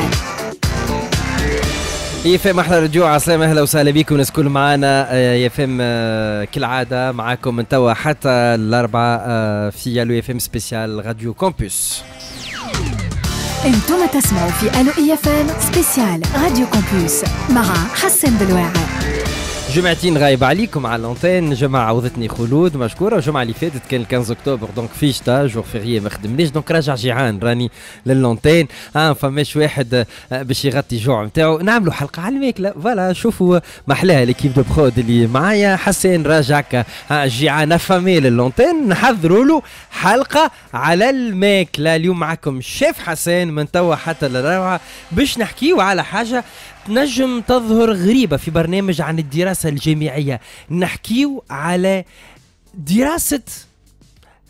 معاك يفهم احلى رجوع عسلامة اهلا وسهلا بكم الناس آه، آه، كل معانا يفهم كالعاده معاكم من توا حتى الاربعه آه، في الو اف ام سبيسيال راديو كومبوس انتم تسمعوا في الو اف ام سبيسيال راديو كومبوس مع حسن بالواعي جمعتين غايبة عليكم على لونتين جمعة عوضتني خلود مشكورة الجمعة اللي فاتت كان 15 اكتوبر دونك فيشتا جور فيغيي ما خدمنيش دونك راجع جيعان راني للونتين ها آه فماش واحد باش يغطي الجوع نتاعو نعملوا حلقة على الماكلة فوالا شوفوا ما احلاها ليكيب دو برود اللي معايا حسين راجع ها جيعان افامي للونتين نحضروا له حلقة على الماكلة اليوم معكم الشيف حسين من توا حتى للروعة باش نحكيو على حاجة تنجم تظهر غريبة في برنامج عن الدراسة الجامعية نحكيو على دراسة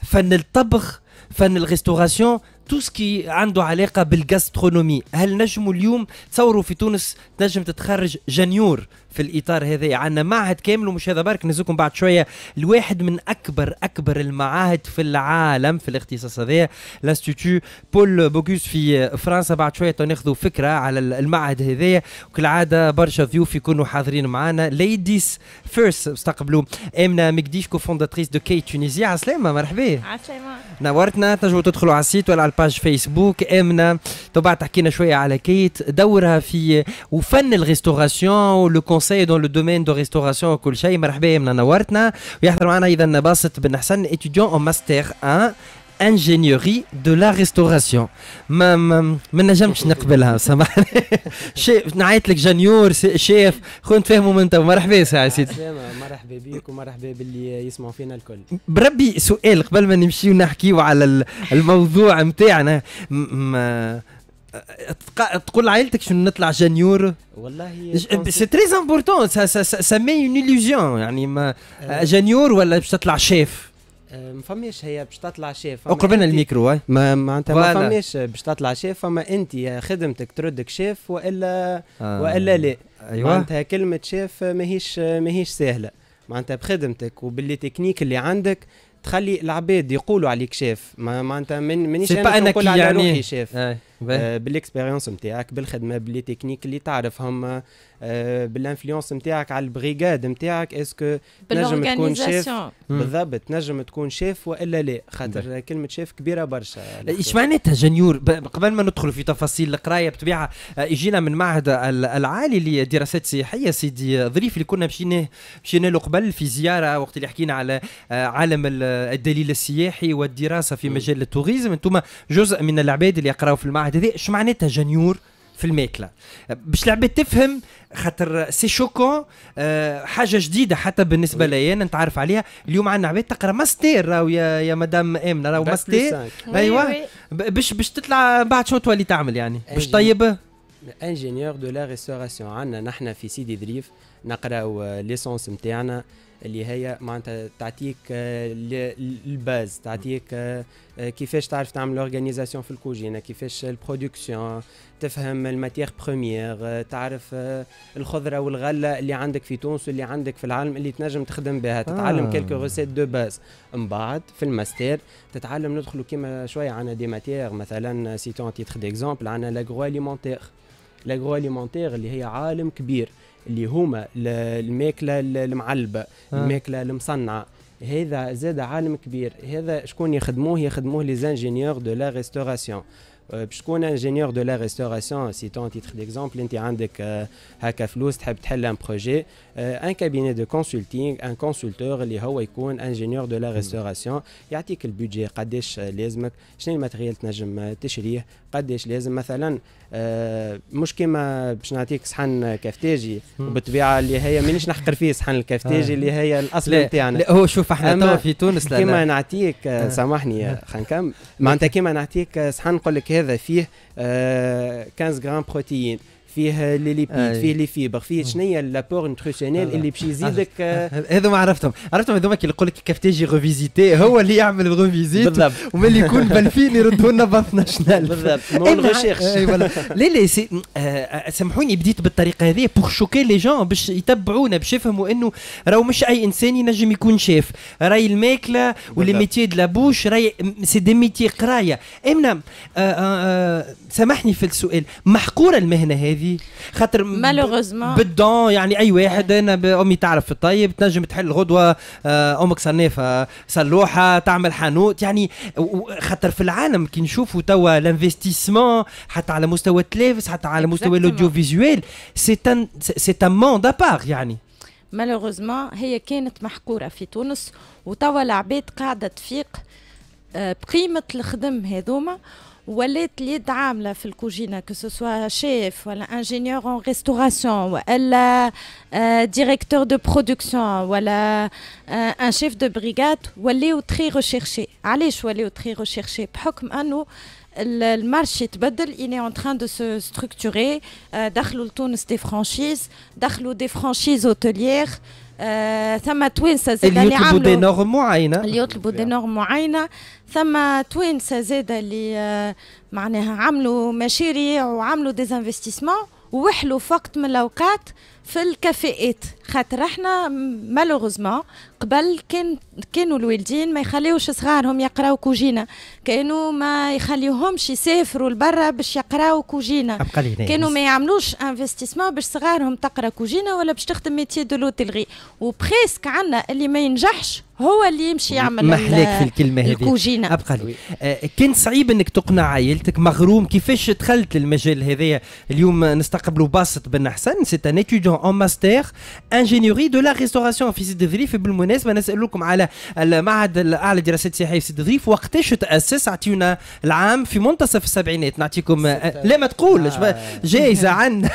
فن الطبخ فن الغيستوغاسيون تو سكي عنده علاقة بالجاسترونومي هل نجم اليوم تصوروا في تونس تنجم تتخرج جنيور في الاطار هذا عندنا معهد كامل ومش هذا برك نزلكم بعد شويه لواحد من اكبر اكبر المعاهد في العالم في الاختصاص هذا لاستيتو بول بوغوس في فرنسا بعد شويه ناخذوا فكره على المعهد هذايا وكالعاده برشا ضيوف يكونوا حاضرين معنا ليديز فيرست استقبلوا امنه مكديش كوفونداتريس دو كي على عسلامه مرحبا السلامه نورتنا تنجموا تدخلوا على السيت ولا على الباج فيسبوك امنه تو بعد تحكينا شويه على كيت دورها في وفن الريستوراسيون لو كونساي دون لو دومين دو ريستوراسيون وكل شيء مرحبا يمنا نورتنا ويحضر معنا اذا باسط بن حسن اتيديون اون ماستر 1 انجينيوري دو لا ريستوراسيون ما ما, ما نجمتش نقبلها سامحني شيف نعيط لك جانيور شيف خويا نتفاهموا من تو مرحبا ساعه سيدي مرحبا بك ومرحبا باللي يسمعوا فينا الكل بربي سؤال قبل ما نمشيو نحكيو على الموضوع نتاعنا تقول لعائلتك شنو نطلع جانيور والله سي تري امبورتون سا مي اون اليوزيون يعني ما آه. جانيور ولا باش تطلع شيف آه، ما فماش هي باش تطلع شيف اقرب لنا الميكرو ما معناتها ما فماش باش تطلع شيف فما انت خدمتك تردك شيف والا آه. والا لا أيوة. معناتها كلمه شيف ماهيش ماهيش سهله معناتها بخدمتك وباللي تكنيك اللي عندك تخلي العباد يقولوا عليك شاف ما معناتها من مانيش انا نقول على يعني. روحي شاف آه. آه، بالاكسبيريونس نتاعك بالخدمه بالتكنيك تكنيك اللي تعرفهم آه، بالانفلونس نتاعك على البريغاد نتاعك اسكو تنجم تكون شيف بالضبط تنجم تكون شيف والا لا خاطر كلمه شيف كبيره برشا ايش معناتها جنيور قبل ما ندخل في تفاصيل القرايه بطبيعه آه، يجينا من معهد العالي للدراسات السياحيه سيدي ظريف اللي كنا مشيناه مشينا له قبل في زياره وقت اللي حكينا على آه، عالم الدليل السياحي والدراسه في مجال التوريزم انتم جزء من العباد اللي يقراوا في المعهد هذا ايش معناتها جنيور في الماكله باش العباد تفهم خاطر سي شوكون آه، حاجه جديده حتى بالنسبه لي انا نتعرف عليها اليوم عندنا عباد تقرا ماستير راهو يا, يا مدام امنه راهو ماستير ايوه باش باش تطلع بعد شو تولي تعمل يعني باش طيب انجينيور دو لا ريستوراسيون عندنا نحن في سيدي دريف نقراو آه، ليسونس نتاعنا اللي هي معناتها تعطيك آه، الباز تعطيك آه، آه، كيفاش تعرف تعمل اورغانيزاسيون في الكوجينه كيفاش البرودكسيون تفهم الماتيغ بروميير تعرف الخضره والغله اللي عندك في تونس واللي عندك في العالم اللي تنجم تخدم بها تتعلم آه. كيلكو غوسيت دو باز من بعد في الماستير تتعلم ندخلوا كيما شويه عندنا دي ماتيغ مثلا سيتون تيتخ ديكزومبل عندنا لاغرو اليمونتيغ لاغرو اليمونتيغ اللي هي عالم كبير اللي هما الماكله المعلبه آه. الماكله المصنعه هذا زاد عالم كبير هذا شكون يخدموه يخدموه لي زانجينيور دو لا ريستوراسيون باش تكون انجينيور دو لا ريستوراسيون سيتون تيتر ديكزومبل انت عندك هكا فلوس تحب تحل ان بروجي ان كابيني دو كونسلتينغ ان كونسلتور اللي هو يكون انجينيور دو لا ريستوراسيون يعطيك البودجي قداش لازمك شنو الماتريال تنجم تشريه قداش لازم مثلا مش كيما باش نعطيك صحن كافتاجي وبالطبيعه اللي هي مانيش نحقر فيه صحن الكافتاجي اللي هي الاصل نتاعنا لا هو شوف احنا توا في تونس كيما نعطيك سامحني خلينا نكمل معناتها كيما نعطيك صحن نقول لك 15 g de protéines فيه لي ليبيد فيه لي فيبر فيه شنو لابور نوتريسيونيل اللي باش يزيدك آه، هذا ما عرفتهم عرفتهم هذوما كي يقول لك كيف تجي غوفيزيتي هو اللي يعمل ريفيزيت بالضبط وملي يكون بالفين يردوا لنا ب 12000 بالضبط نون ريشيرش لا لا سامحوني بديت بالطريقه هذه بوغ شوكي لي جون باش يتبعونا باش يفهموا انه راهو مش اي انسان ينجم يكون شيف راي الماكله ولي ميتي دو لابوش راي سي دي ميتي قرايه امنا آه، آه، سامحني في السؤال محقوره المهنه هذه هذه خاطر مالوغوزمون بالدون يعني اي واحد انا امي تعرف في الطيب تنجم تحل غدوه آه، امك صنافه سلوحه تعمل حانوت يعني خاطر في العالم كي نشوفوا توا لانفستيسمون حتى على مستوى التلفز حتى على مستوى الاوديو فيزويل سي ان سي ان موند ابار يعني مالوغوزمون هي كانت محقوره في تونس وتوا العباد قاعده تفيق آه، بقيمه الخدم هذوما les dames عاملة في cousine, que ce soit chef voilà, ingénieur en restauration voilà, euh, directeur de production voilà, euh, un chef de brigade au très recherché allez, je suis très recherché بحكم انه le marché il est en train de se structurer دخلوا euh, est des franchises est des franchises hôtelières آه، ثم توينسا زاد اللي يطلبوا دي نورم معينه اللي يطلبوا دي نورم معينه ثم توينسا زاد اللي آه، معناها عملوا مشاريع وعملوا ديزانفستيسمون وحلوا فقط من الاوقات في الكفاءات خاطر احنا مالوغوزمون قبل كان كانوا الوالدين ما يخليوش صغارهم يقراو كوجينا كانوا ما يخليوهمش يسافروا لبرا باش يقراو كوجينا كانوا ما يعملوش انفستيسمون باش صغارهم تقرا كوجينا ولا باش تخدم ميتي دو لوتيلغي وبريسك عندنا اللي ما ينجحش هو اللي يمشي يعمل محلك في الكلمه هذه الكوجينا ابقى لي آه، كان صعيب انك تقنع عائلتك مغروم كيفاش دخلت للمجال هذايا اليوم نستقبلوا باسط بن حسن سيت ان اون ماستر انجينيوري دو لا ريستوراسيون في سيدي ظريف بالمناسبه نسالكم على المعهد الاعلى للدراسات السياحيه في سيدي ظريف وقتاش تاسس اعطيونا العام في منتصف السبعينات نعطيكم أه، لا ما آه. جايزه عن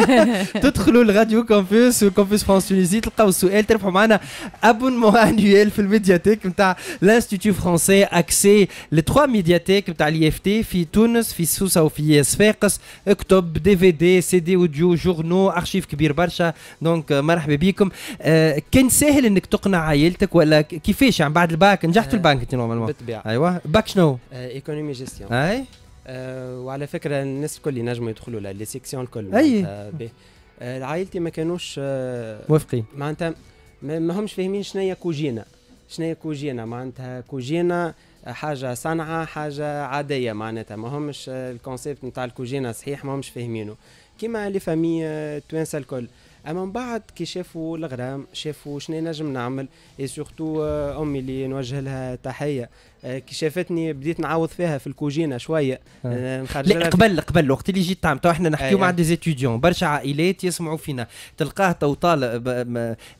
تدخلوا الراديو كونفوس وكونفوس فرانس تونيزي تلقاو السؤال تربحوا معنا ابونمون انويل في الميدياتيك نتاع لانستيتيو فرونسي اكسي لي تخوا ميدياتيك نتاع الاي اف تي في تونس في سوسه وفي صفاقس اكتب دي في دي سي دي اوديو جورنو ارشيف كبير برشا دونك مرحبا مرحبا بكم آه، كان سهل انك تقنع عائلتك ولا كيفاش يعني بعد الباك نجحت في آه، البنك انت نورمالمون بالطبيعه ايوه باك شنو؟ آه، ايكونومي جيستيون اي وعلى فكره الناس الكل ينجموا يدخلوا لها لي سيكسيون الكل اي عائلتي ما كانوش موافقين معناتها ما همش فاهمين شنو هي كوجينا شنو هي كوجينا معناتها كوجينا حاجه صنعه حاجه عاديه معناتها ما همش الكونسيبت نتاع الكوجينا صحيح ما همش فاهمينه كيما لي فامي توانسه الكل اما من بعد كي شافوا الغرام شافوا شنو نجم نعمل اي آه، سورتو امي اللي نوجه لها تحيه آه، كي شافتني بديت نعوض فيها في الكوجينه شويه آه. نخرج لها قبل قبل وقت اللي جيت تعمل تو احنا نحكيو مع دي زيتيديون برشا عائلات يسمعوا فينا تلقاه تو طالب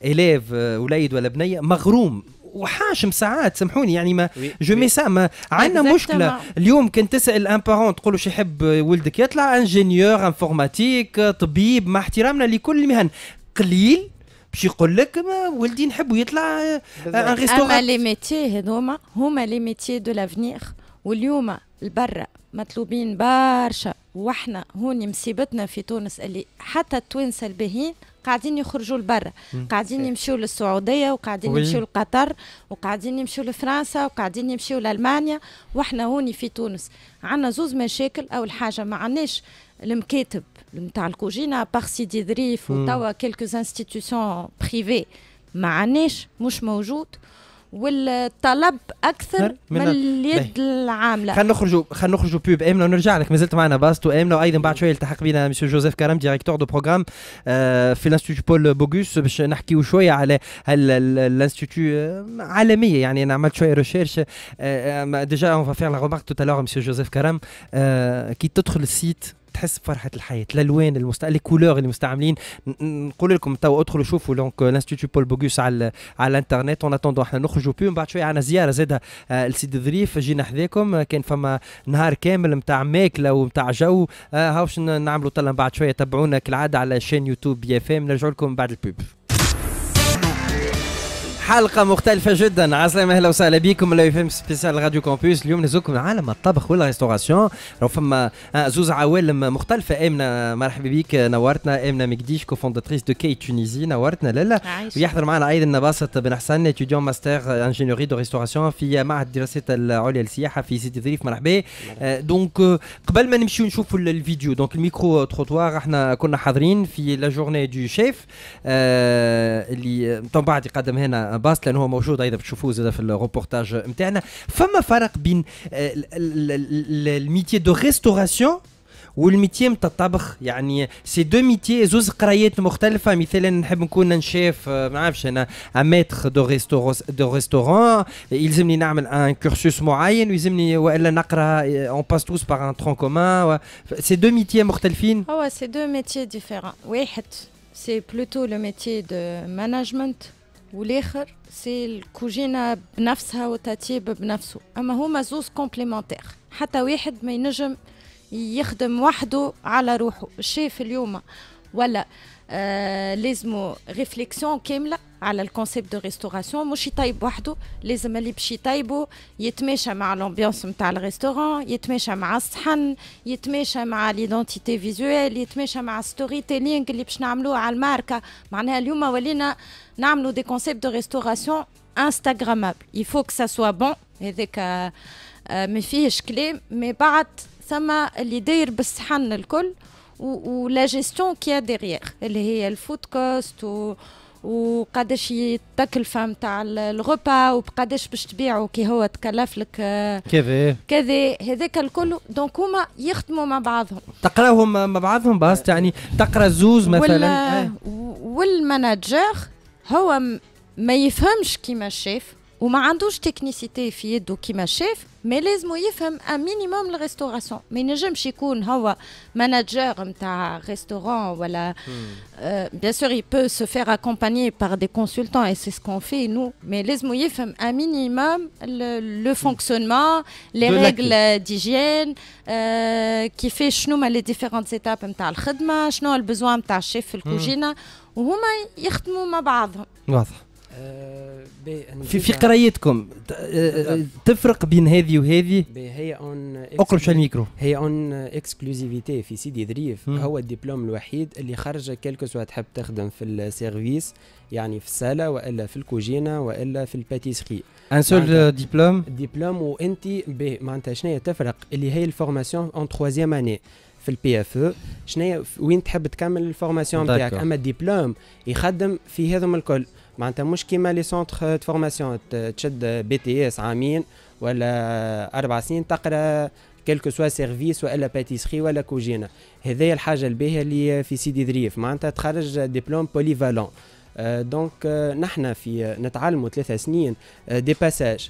اليف وليد ولا بنيه مغروم وحاشم ساعات سامحوني يعني ما جو مي سا ما عندنا مشكله اليوم كنت تسال ان بارون تقول له يحب ولدك يطلع انجينيور انفورماتيك طبيب مع احترامنا لكل المهن قليل باش يقول لك ولدي نحب يطلع ان ريستوران اما لي ميتي هذوما هما لي ميتي دو لافنيغ واليوم البرة مطلوبين برشا واحنا هون مصيبتنا في تونس اللي حتى التوانسه الباهين قاعدين يخرجوا لبرا قاعدين يمشيوا للسعوديه وقاعدين وي. يمشيوا لقطر وقاعدين يمشيوا لفرنسا وقاعدين يمشيوا لالمانيا واحنا هوني في تونس عندنا زوز مشاكل اول حاجه ما عندناش المكاتب نتاع الكوجينا باغ سيدي ظريف وتوا كيلكو انستيتيوسيون بريفي ما عندناش مش موجود والطلب اكثر من, من اليد العامله خلينا نخرجوا خلينا نخرجوا بوب امنا ونرجع لك مازلت معنا باست وامنا وايضا بعد شويه التحق بنا مسيو جوزيف كرم ديريكتور دو بروغرام في الانستيتو بول بوغوس باش نحكيو شويه على الانستيتو آه، عالميه يعني انا عملت شويه ريشيرش ديجا اون فا فيغ لا رومارك تو الوغ مسيو جوزيف كرم كي تدخل السيت تحس بفرحه الحياه الالوان المست... لي كولور اللي مستعملين نقول لكم تو ادخلوا شوفوا دونك لانستيتو بول بوغوس على على الانترنت اون اتوندو احنا نخرجوا بي من بعد شويه عندنا زياره زادها آه، لسيدي ظريف جينا حذاكم آه، كان فما نهار كامل نتاع ماكله ونتاع جو آه، هاوش نعملوا طلع بعد شويه تابعونا كالعاده على شين يوتيوب بي اف ام نرجع لكم بعد البوب حلقه مختلفه جدا عسلامة اهلا وسهلا بكم لا يفهم سبيسيال راديو كومبوس اليوم نزوكم عالم الطبخ والريستوراسيون راه فما آه، زوز عوالم مختلفه امنه مرحبا بك نورتنا امنه مكديش كوفونداتريس دو كي تونيزي نورتنا لالا ويحضر معنا ايضا باسط بن حسن اتيديون ماستر انجينيوري دو ريستوراسيون في معهد الدراسات العليا للسياحه في سيدي ظريف مرحبا آه، دونك قبل ما نمشيو نشوفوا الفيديو دونك الميكرو تروتوار احنا كنا حاضرين في لا جورني دو شيف اللي من آه، بعد يقدم هنا باست لانه هو موجود ايضا بتشوفوه زاد في الروبورتاج نتاعنا فما فرق بين آه، الميتي دو ريستوراسيون والميتي نتاع الطبخ يعني سي دو ميتي زوز قرايات مختلفه مثلا نحب نكون شيف آه، ما عرفش انا ماتر دو ريستوروس دو ريستورون يلزمني نعمل ان كورسوس معين ويلزمني والا نقرا اون باس توس باغ ان ترون كومان سي دو ميتي مختلفين هو سي دو ميتي ديفيرون واحد سي بلوتو لو ميتي دو مانجمنت والاخر سي الكوجينه بنفسها والتتيب بنفسه اما هما زوز كومبليمونتير حتى واحد ما ينجم يخدم وحده على روحه الشيف اليوم ولا آه، لازمو ريفليكسيون كامله على الكونسيبت دو ريستوراسيون مش يطيب وحده لازم اللي باش يطيبو يتماشى مع الامبيونس نتاع الريستوران يتماشى مع الصحن يتماشى مع ليدونتيتي فيزوال يتماشى مع ستوري تيلينغ اللي باش نعملوه على الماركه معناها اليوم ولينا نعملو دي كونسيبت دو ريستوراسيون انستغرامابل يفو كو سا سوا بون هذاك آه، ما فيهش كلام مي بعد ثم اللي داير بالصحن الكل و, لا جيستيون كيا ديغيير اللي هي الفود كوست و وقداش التكلفة نتاع الغوبا وبقداش باش تبيعو كي هو تكلف لك كذا كذا هذاك الكل دونك هما يخدموا مع بعضهم تقراهم مع بعضهم بس يعني تقرا زوز مثلا وال... والمناجر هو ما يفهمش كيما الشيف وما عندوش تكنيسيتي في يده كيما شاف مي لازم يفهم ان مينيموم الريستوراسيون ما ينجمش يكون هو ماناجر نتاع ريستوران ولا بيان سور اي بو سو فير اكومباني بار دي كونسلتون اي سي سكون في نو مي لازم يفهم ان مينيموم لو فونكسيونمون لي ريغل ديجين كيفاش شنو هما لي ديفيرونت ايتاب نتاع الخدمه شنو البزوان نتاع الشيف في الكوجينه وهما يخدموا مع بعضهم واضح في في قرايتكم آه، تفرق بين هذه وهذه هي اون اقرب شويه الميكرو هي اون اكسكلوزيفيتي في سيدي دريف هو الدبلوم الوحيد اللي خرج كيلكو سوا تحب تخدم في السيرفيس يعني في الصاله والا في الكوجينه والا في الباتيسري ان سول ديبلوم ديبلوم وانت معناتها شنو تفرق اللي هي الفورماسيون اون تخوازيام اني في البي اف او e. شنو وين تحب تكمل الفورماسيون نتاعك اما الدبلوم يخدم في هذم الكل معناتها مش كيما لي سونتر آه، فورماسيون تشد بي تي اس عامين ولا اربع سنين تقرا كيلكو سوا سيرفيس والا باتيسري ولا كوجينا هذايا الحاجه الباهيه اللي في سيدي دريف معناتها تخرج دبلوم بوليفالون آه، دونك آه، نحنا في نتعلموا ثلاثة سنين دي باساج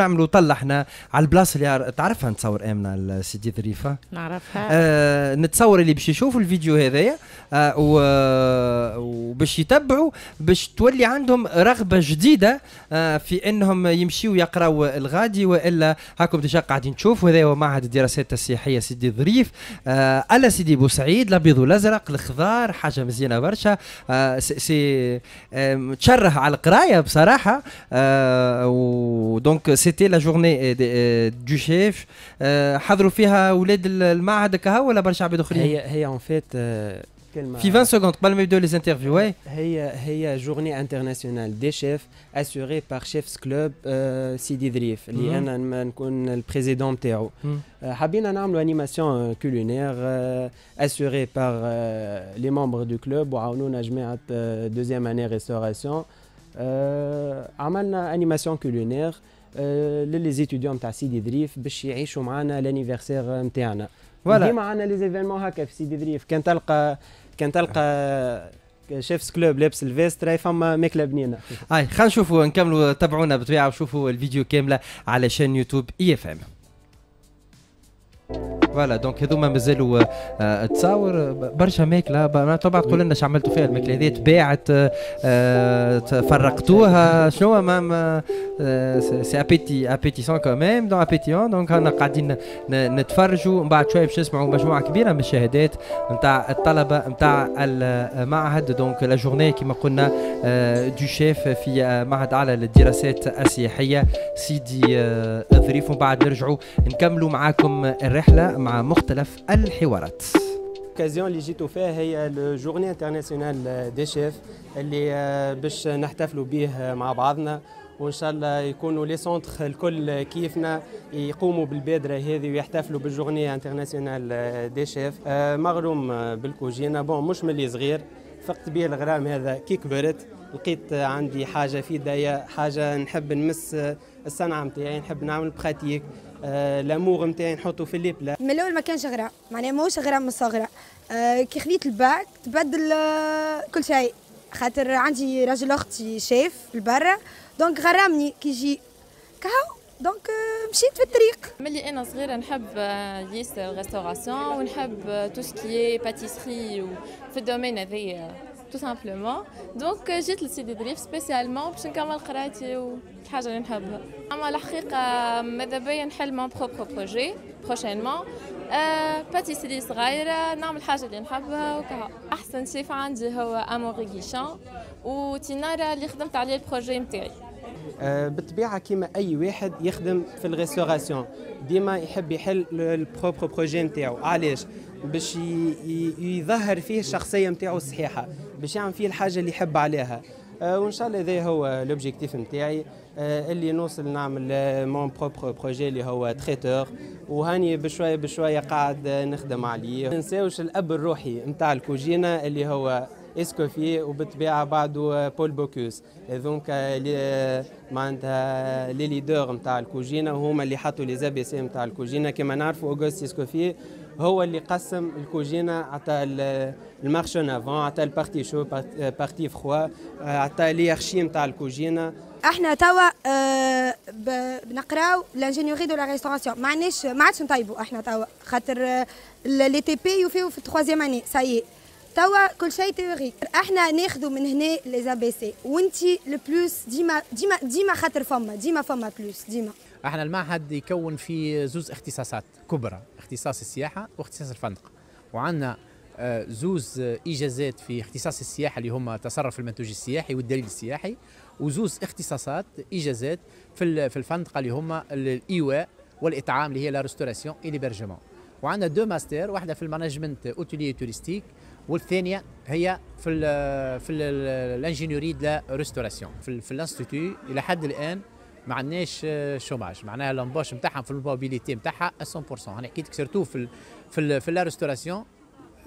نعملوا طلع احنا على البلاصه اللي تعرفها نتصور امنا السيدي ظريفه نعرفها آه نتصور اللي باش يشوفوا الفيديو هذايا آه وباش يتبعوا باش تولي عندهم رغبه جديده آه في انهم يمشيوا يقراوا الغادي والا هاكم ديجا قاعدين تشوفوا هذا هو معهد الدراسات السياحيه سيدي ظريف آه على سيدي بوسعيد الابيض والازرق الخضار حاجه مزيانه برشا آه سي آه تشره على القرايه بصراحه آه ودونك سي C'était la journée euh, euh, du chef. Vous avez fait la réunion à cette fin de journée ou vous êtes allé à l'intérieur En fait... En euh, 20 secondes, je ne peux pas commencer les interviews. C'est la journée internationale des chefs, assurée par Chef's Club Cididrif. J'ai été le président de hmm. cette association. Nous avons fait des animations culinaires par les membres du club. Nous avons travaillé sur la de la deuxième année. Nous avons fait des animations آه، للي زيتيديون تاع سيدي دريف باش يعيشوا معنا لانيفيرسير نتاعنا فوالا ديما عندنا لي زيفينمون هكا في سيدي دريف كان تلقى كان تلقى شيفس كلوب لابس الفيست راهي فما ماكله بنينه اي خلينا نشوفوا نكملوا تابعونا بطبيعه وشوفوا الفيديو كامله على شان يوتيوب اي اف ام فوالا دونك هذوما مازالوا آه، آه، تصاور برشا ماكله طبعا تقول لنا شو عملتوا فيها الماكله هذه تباعت آه، فرقتوها شنو ما سي ابيتي ابيتيسون كوميم دون ابيتيون دونك انا قاعدين نتفرجوا من بعد شويه باش نسمعوا مجموعه كبيره من الشهادات نتاع الطلبه نتاع المعهد دونك لا جورني كيما قلنا دو شيف في معهد اعلى للدراسات السياحيه سيدي ظريف ومن بعد نرجعوا نكملوا معاكم الرحله مع مختلف الحوارات اوكازيون اللي جيتو فيها هي الجورني انترناسيونال دي شيف اللي آه، باش نحتفلوا به مع بعضنا وان شاء الله يكونوا لي سونتر الكل كيفنا يقوموا بالبادره هذه ويحتفلوا بالجورني انترناسيونال آه، دي شيف آه، مغروم بالكوجينه بون مش ملي صغير فقت به الغرام هذا كي كبرت لقيت عندي حاجه في دايا حاجه نحب نمس الصنعه نتاعي نحب نعمل بخاتيك آه لامور نتاعي نحطه في الليبله من الاول ما كانش غرام معناها ماهوش غرام من الصغرى آه، كي خذيت الباك تبدل آه، كل شيء خاطر عندي راجل اختي شاف لبرا دونك غرامني كي يجي كهو دونك آه، مشيت في الطريق ملي انا صغيره نحب ياسر ريستوراسيون ونحب تو سكي باتيسري في الدومين هذايا تو سامبلومون دونك جيت لسيدي دريف سبيسيالمون باش نكمل قرايتي والحاجه اللي نحبها اما الحقيقه ماذا بيا نحل مون بروبر بروجي بروشينمون أه باتيسري صغيره نعمل حاجه اللي نحبها وكها احسن شيف عندي هو اموري غيشان وتينارا اللي خدمت عليه البروجي نتاعي بالطبيعه كيما اي واحد يخدم في الريستوراسيون ديما يحب يحل البروبر بروجي نتاعو علاش باش يظهر فيه الشخصيه نتاعو الصحيحه باش يعمل فيه الحاجه اللي يحب عليها آه، وان شاء الله هذا هو لوبجيكتيف نتاعي آه، اللي نوصل نعمل مون بروبر بروجي اللي هو تريتور وهاني بشويه بشويه قاعد آه، نخدم عليه ما ننساوش الاب الروحي نتاع الكوجينه اللي هو اسكوفي وبالطبيعه بعده بول بوكوس هذوك معناتها لي ليدور نتاع الكوجينه وهما اللي حطوا لي زابيسي نتاع الكوجينه كما نعرفوا اوغوست اسكوفي هو اللي قسم الكوجينة عطى المارشون افون عطى البارتي شو آه، بارتي فخوا آه، عطى ليارشي نتاع الكوجينة احنا توا آه، بنقراو لانجينيوري دو لا ريستوراسيون ما عندناش ما عادش نطيبوا احنا توا خاطر لي تي بي يوفيو في التخوازيام اني سايي توا كل شيء تيوري احنا ناخذوا من هنا لي سي وانت بلوس ديما ديما ديما خاطر فما ديما فما بلوس ديما احنا المعهد يكون في زوز اختصاصات كبرى اختصاص السياحه واختصاص الفندق وعندنا آه، زوز اجازات في اختصاص السياحه اللي هما تصرف المنتوج السياحي والدليل السياحي وزوز اختصاصات اجازات في في الفندقه اللي هما الايواء والاطعام اللي هي لا ريستوراسيون اي ليبرجمون وعندنا دو ماستر واحده في المانجمنت اوتيلي توريستيك والثانيه هي في ال في الانجينيوري دو ريستوراسيون في, في الانستيتو الى حد الان ما عندناش آه، شوماج معناها لومبوش نتاعهم في الموبيليتي نتاعها 100% انا حكيت سيرتو في الـ في الـ في لا ريستوراسيون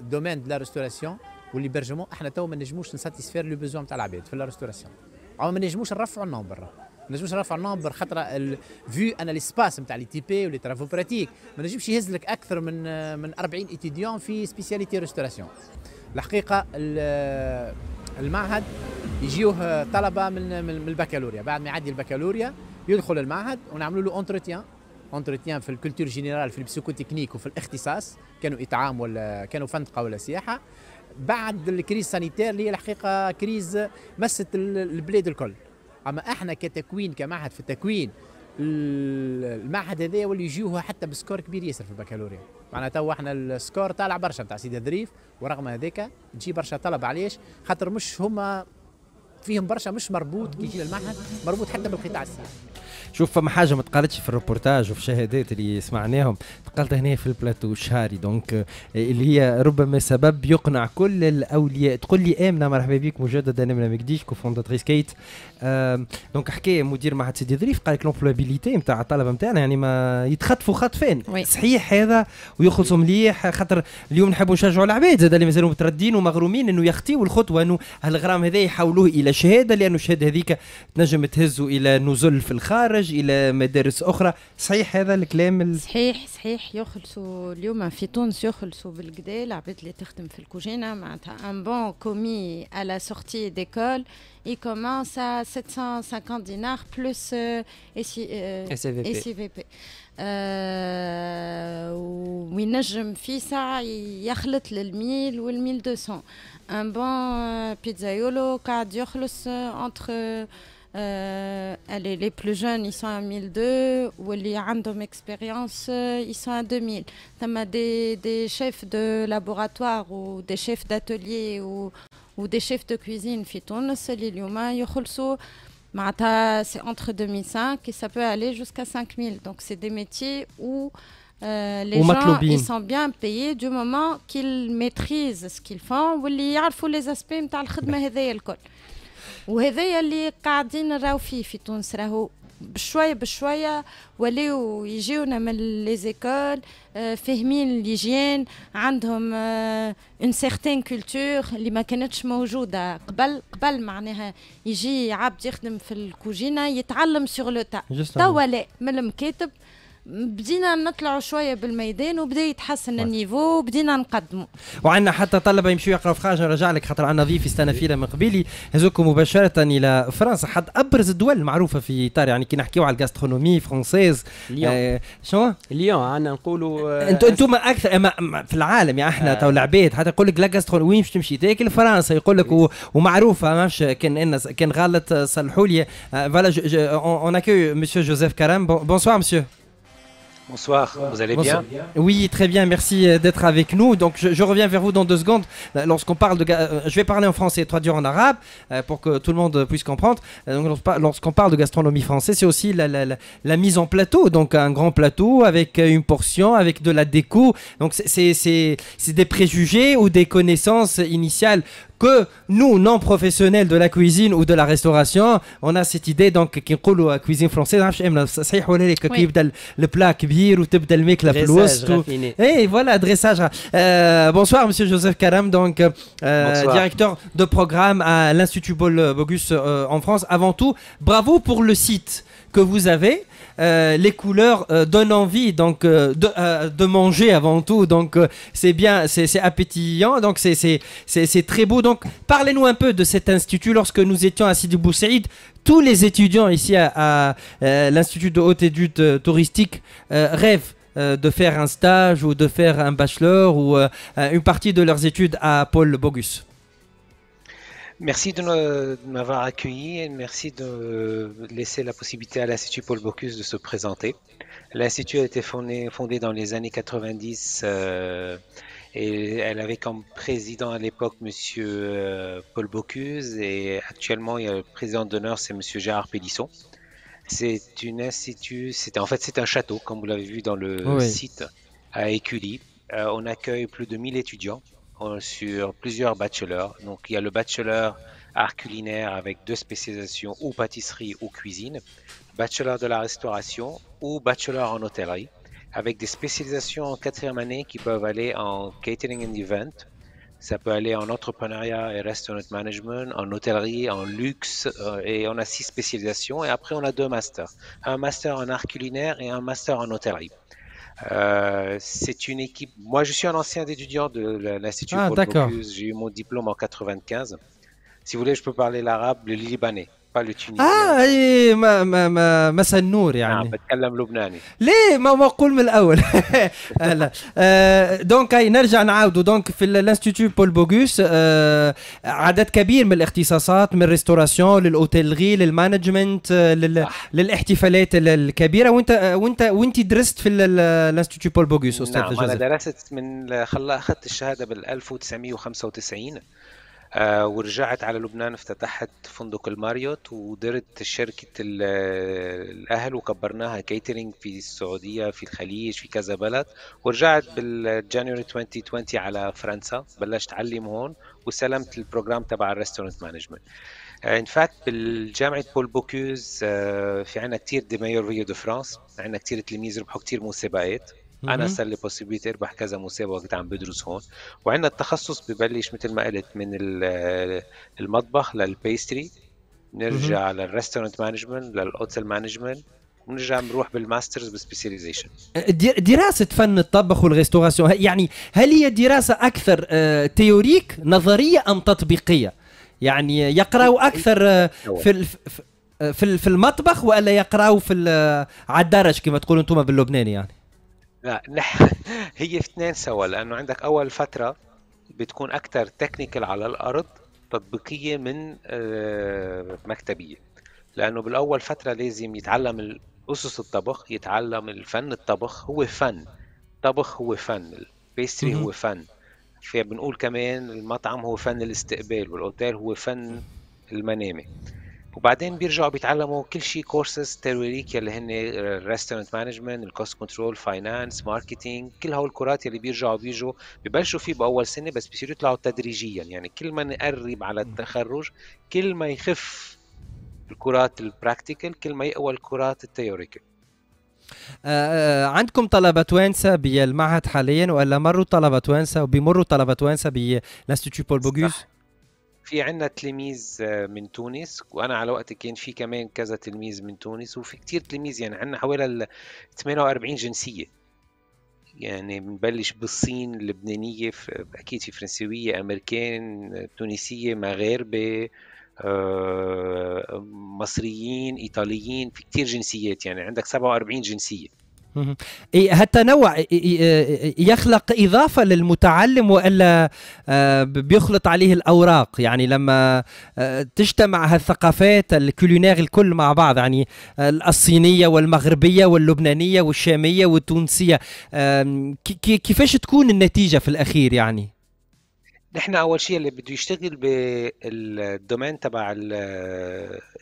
دومين دو لا ريستوراسيون والليبرجمون احنا تو ما نجموش نساتيسفير لو بيزو نتاع العباد في لا ريستوراسيون او ما نجموش نرفعوا النومبر ما نجموش نرفع النومبر خاطر فيو انا ليسباس نتاع لي تي بي ولي ترافو براتيك ما نجمش يهز لك اكثر من آه، من 40 اتيديون في سبيسياليتي ريستوراسيون الحقيقه آه، المعهد يجيوه طلبه من من البكالوريا بعد ما يعدي البكالوريا يدخل المعهد ونعملوا له اونترتيان اونترتيان في الكولتور جينيرال في البسيكوتكنيك وفي الاختصاص كانوا اطعام ولا كانوا فندقه ولا سياحه بعد الكريز سانيتير اللي هي الحقيقه كريز مست البلاد الكل اما احنا كتكوين كمعهد في التكوين المعهد هذا واللي يجيوه حتى بسكور كبير ياسر في البكالوريا معناها تو احنا السكور طالع برشا نتاع سيدي ظريف ورغم هذاك تجي برشا طلب علاش خاطر مش هما فيهم برشا مش مربوط كي يجي للمعهد مربوط حتى بالقطاع السياسي شوف فما حاجه ما تقالتش في الروبورتاج وفي الشهادات اللي سمعناهم تقالت هنا في البلاتو شهاري دونك اللي هي ربما سبب يقنع كل الاولياء تقول لي امنه مرحبا بك مجددا امنه مكديش كوفونداتريس كيت دونك حكايه مدير معهد سيدي ظريف قال لك لومبلابيليتي نتاع الطلبه نتاعنا يعني ما يتخطفوا خطفين صحيح هذا ويخلصوا مليح خاطر اليوم نحبوا نشجعوا العباد زاد اللي مازالوا متردين ومغرومين انه يخطيوا الخطوه انه هالغرام هذا يحولوه الى شهاده لانه الشهاده هذيك تنجم تهزوا الى نزل في الخارج الخروج الى مدارس اخرى صحيح هذا الكلام ال... صحيح صحيح يخلصوا اليوم في تونس يخلصوا بالكدا العباد اللي تخدم في الكوجينه معناتها ان بون كومي على سورتي ديكول اي كومونس à 750 dinars plus euh, SI, euh, SIVP. في بي وينجم في ساعة يخلط للميل والميل دوسون ان بون بيتزايولو قاعد يخلص انتر Euh, les plus jeunes, ils sont à 1002, ou les random expérience, euh, ils sont à 2000. ça' des, des chefs de laboratoire ou des chefs d'atelier ou, des chefs de cuisine, c'est les c'est entre 2005 et ça peut aller jusqu'à 5000. Donc, c'est des métiers où euh, les gens ils sont bien payés du moment qu'ils maîtrisent ce qu'ils font ou ils les aspects de la وهذايا اللي قاعدين نراو فيه في تونس راهو بشوية بشوية وليو يجيونا من ليزيكول آه، فاهمين الليجيان عندهم اون سيغتين كولتور اللي ما كانتش موجودة قبل قبل معناها يجي عبد يخدم في الكوجينة يتعلم سيغ لو تا توا لا من المكاتب بدينا نطلعوا شويه بالميدان وبدا يتحسن النيفو وبدينا نقدموا وعندنا حتى طلبه يمشوا يقراوا في خارج نرجع لك خاطر عندنا ضيف استنى إيه. فينا من قبيلي هزوكم مباشره الى فرنسا حد ابرز الدول المعروفه في ايطاليا يعني كي نحكيو على الجاسترونومي فرونسيز ليون آه، شنو ليون عندنا نقولوا انتم آه، انتم اكثر في العالم يا احنا آه. تو العباد حتى يقول لك لا وين باش تمشي تاكل فرنسا يقول لك ومعروفه ماش كان ان كان غلط صلحوا لي فوالا اون اكيو مسيو جوزيف كرام بونسوار مسيو Bonsoir, vous allez bien Oui, très bien, merci euh, d'être avec nous. Donc, je, reviens vers vous dans deux secondes. Euh, lorsqu'on parle de, euh, je vais parler en français et traduire en arabe pour que tout le monde puisse comprendre. lorsqu'on parle de gastronomie française, c'est aussi la, mise en plateau, donc un grand plateau avec une portion, avec de la déco. Donc, c'est des préjugés ou des connaissances initiales que nous, non professionnels de la cuisine ou de la restauration, on a cette idée donc qui نقولوا la cuisine française صحيح hein, le plat et eh, voilà dressage euh, bonsoir monsieur Joseph Karam donc euh, directeur de programme à l'Institut Paul Bogus euh, en France avant tout bravo pour le site que vous avez euh, les couleurs euh, donnent envie donc euh, de, manger avant tout. Donc c'est bien, c'est appétillant, donc c'est très beau. Donc parlez-nous un peu de cet institut. Lorsque nous étions à Sidi Bou tous les étudiants ici à, l'Institut de haute étude touristique rêvent de faire un stage ou de faire un bachelor ou une partie de leurs études à Paul Bogus. Merci de m'avoir accueilli et merci de laisser la possibilité à l'Institut Paul Bocuse de se présenter. L'Institut a été fondé, dans les années 90 euh, et elle avait comme président à l'époque Monsieur Paul Bocuse et actuellement le président d'honneur c'est Monsieur Gérard Pélisson. C'est une institut, en fait c'est un château comme vous l'avez vu dans le site à Écully. Euh, on accueille plus de 1000 étudiants euh, sur plusieurs bachelors. Donc il y a le bachelor art culinaire avec deux spécialisations ou pâtisserie ou cuisine, bachelor de la restauration ou bachelor en hôtellerie, avec des spécialisations en quatrième année qui peuvent aller en catering and event, ça peut aller en entrepreneuriat et restaurant management, en hôtellerie, en luxe, euh, et on a six spécialisations. Et après, on a deux masters. Un master en art culinaire et un master en hôtellerie. Euh, c'est une équipe. Moi, je suis un ancien étudiant de l'Institut ah, J'ai eu mon diplôme en 95. Si vous voulez, je peux parler l'arabe, le libanais. بالوتشيني اه اي ما ما ما مسا النور يعني نعم بتكلم لبناني ليه ما اقول من الاول هلا آه دونك اي نرجع نعاود دونك في الانستيتيو بول بوغوس آه عدد كبير من الاختصاصات من الريستوراسيون للاوتيلغي للمانجمنت آه، لل... للاحتفالات الكبيره وانت آه، وانت وانت درست في الانستيتيو بول بوغوس استاذ نعم الجزائر. انا درست من خلا اخذت الشهاده بال 1995 آه ورجعت على لبنان افتتحت فندق الماريوت ودرت شركة الأهل وكبرناها كيترينج في السعودية في الخليج في كذا بلد ورجعت بالجانيوري 2020 على فرنسا بلشت أعلم هون وسلمت البروجرام تبع الريستورنت مانجمنت ان فاكت بالجامعه بول بوكيوز آه، في عندنا كثير دي مايور فيو دو فرانس عندنا كثير تلاميذ ربحوا كثير مسابقات انا صار لي بوسيبيتي اربح كذا مسابقه كنت عم بدرس هون وعندنا التخصص ببلش مثل ما قلت من آه، المطبخ للبيستري نرجع للريستورنت مانجمنت للاوتيل مانجمنت ونرجع بنروح بالماسترز بالسبيشاليزيشن دراسة فن الطبخ والريستوراسيون يعني هل هي دراسة أكثر تيوريك آه، نظرية أم تطبيقية؟ يعني يقرأوا أكثر آه، في في في المطبخ ولا يقرأوا في على الدرج كما تقولوا أنتم باللبناني يعني؟ لا نح... هي في اثنين سوا لانه عندك اول فتره بتكون اكثر تكنيكال على الارض تطبيقيه من آه، مكتبيه لانه بالاول فتره لازم يتعلم اسس الطبخ يتعلم الفن الطبخ هو فن الطبخ هو فن البيستري هو فن فبنقول كمان المطعم هو فن الاستقبال والاوتيل هو فن المنامه وبعدين بيرجعوا بيتعلموا كل شيء كورسز ترويريك يلي هن الريستورنت مانجمنت الكوست كنترول فاينانس ماركتينج كل هول الكورات يلي بيرجعوا بيجوا ببلشوا فيه باول سنه بس بيصيروا يطلعوا تدريجيا يعني كل ما نقرب على التخرج كل ما يخف الكرات البراكتيكال كل ما يقوى الكرات التيوريكال آه،, آه عندكم طلبة وينسا بالمعهد حاليا ولا مروا طلبة وينسا وبيمروا طلبة وينسا بالانستيتيو بول بوغوز في عندنا تلميذ آه، من تونس وانا على وقت كان في كمان كذا تلميذ من تونس وفي كتير تلميذ يعني عندنا حوالي 48 جنسيه يعني بنبلش بالصين اللبنانية أكيد في فرنسوية أمريكان تونسية مغاربة آه، مصريين إيطاليين في كتير جنسيات يعني عندك 47 جنسية هالتنوع يخلق إضافة للمتعلم وإلا آه، بيخلط عليه الأوراق يعني لما آه، تجتمع هالثقافات الكولينير الكل مع بعض يعني آه، الصينية والمغربية واللبنانية والشامية والتونسية كيفاش تكون النتيجة في الأخير يعني نحن اول شيء اللي بده يشتغل بالدومين تبع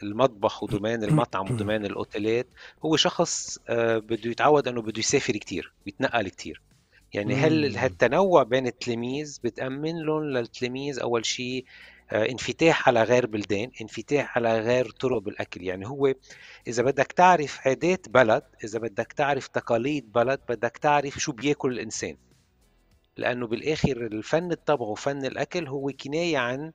المطبخ ودومين المطعم ودومين الاوتيلات هو شخص آه، بده يتعود انه بده يسافر كثير ويتنقل كثير يعني هل هالتنوع بين التلاميذ بتامن لهم للتلاميذ اول شيء آه، انفتاح على غير بلدان انفتاح على غير طرق بالاكل يعني هو اذا بدك تعرف عادات بلد اذا بدك تعرف تقاليد بلد بدك تعرف شو بياكل الانسان لأنه بالآخر الفن الطبخ وفن الأكل هو كناية عن